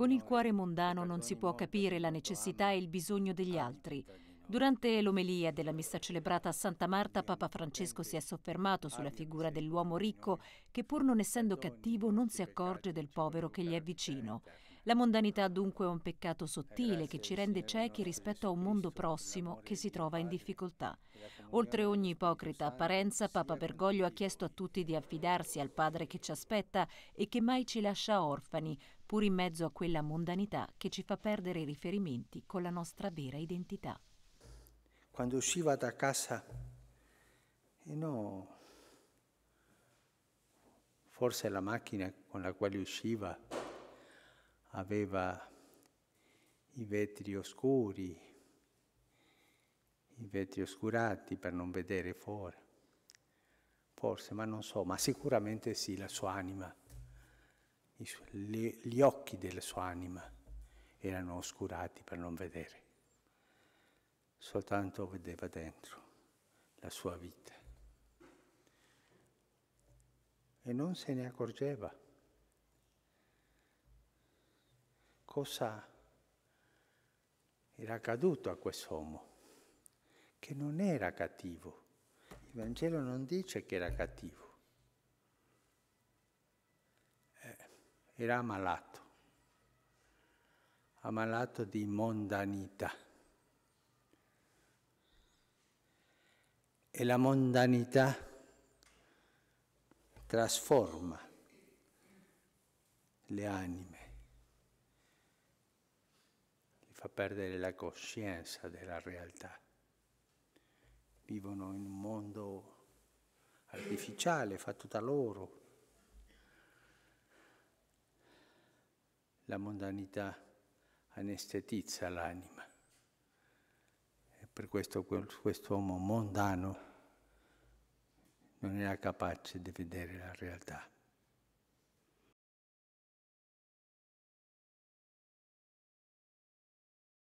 Con il cuore mondano non si può capire la necessità e il bisogno degli altri. Durante l'omelia della messa celebrata a Santa Marta, Papa Francesco si è soffermato sulla figura dell'uomo ricco che pur non essendo cattivo non si accorge del povero che gli è vicino. La mondanità dunque è un peccato sottile che ci rende ciechi rispetto a un mondo prossimo che si trova in difficoltà. Oltre ogni ipocrita apparenza, Papa Bergoglio ha chiesto a tutti di affidarsi al Padre che ci aspetta e che mai ci lascia orfani, pur in mezzo a quella mondanità che ci fa perdere i riferimenti con la nostra vera identità. Quando usciva da casa, eh no, forse la macchina con la quale usciva aveva i vetri oscuri, i vetri oscurati per non vedere fuori. Forse, ma non so, ma sicuramente sì, la sua anima, gli occhi della sua anima erano oscurati per non vedere. Soltanto vedeva dentro la sua vita. E non se ne accorgeva. cosa era accaduto a quest'uomo, che non era cattivo. Il Vangelo non dice che era cattivo, eh, era ammalato, ammalato di mondanità. E la mondanità trasforma le anime fa perdere la coscienza della realtà. Vivono in un mondo artificiale, fatto da loro. La mondanità anestetizza l'anima. E per questo quest'uomo mondano non era capace di vedere la realtà.